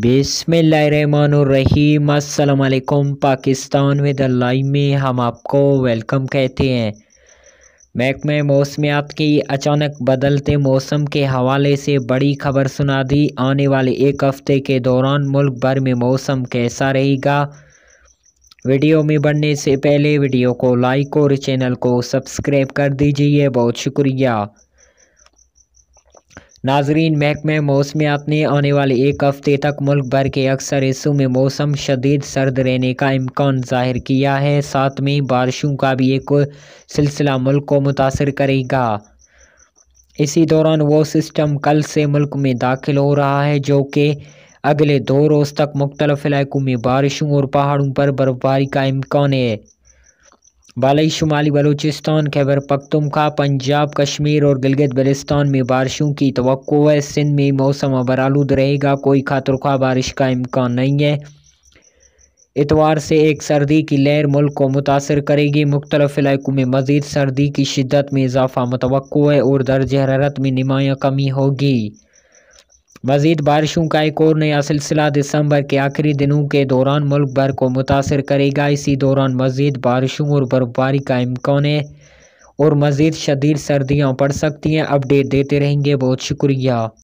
बिसमीम अल्लाम Pakistan with lime में हम आपको वेलकम कहते हैं महकमे मौसमियात की अचानक बदलते मौसम के हवाले से बड़ी खबर सुना दी आने वाले एक हफ़्ते के दौरान मुल्क भर में मौसम कैसा रहेगा वीडियो में बढ़ने से पहले वीडियो को लाइक और चैनल को सब्सक्राइब कर दीजिए बहुत शुक्रिया नाजरीन महकमे मौसमियात ने आने वाले एक हफ्ते तक मुल्क भर के अक्सर हिस्सों में मौसम शदीद सर्द रहने का इम्कान ज़ाहिर किया है साथ में बारिशों का भी एक सिलसिला मुल्क को मुतासर करेगा इसी दौरान वो सिस्टम कल से मुल्क में दाखिल हो रहा है जो कि अगले दो रोज़ तक मुख्तलिफ इलाकों में बारिशों और पहाड़ों पर बर्फबारी का इम्कान है बालई शुमाली बलूचिस्तान खैबर पखतुमखा पंजाब कश्मीर और गिलगित बलिस्तान में बारिशों की तो है सिंध में मौसम अबरालूद रहेगा कोई खातर खा बारिश का इम्कान नहीं है इतवार से एक सर्दी की लहर मुल्क को मुतासर करेगी मुख्तलफ इलाकों में मज़ीद सर्दी की शिदत में इजाफा तो है और दर्ज हरारत में नुमाया कमी होगी मजीद बारिशों का एक और नया सिलसिला दिसंबर के आखिरी दिनों के दौरान मुल्क भर को मुतासर करेगा इसी दौरान मजीद बारिशों और बर्फबारी का इम्कान है और मज़ीद शदीद सर्दियाँ पड़ सकती हैं अपडेट देते रहेंगे बहुत शुक्रिया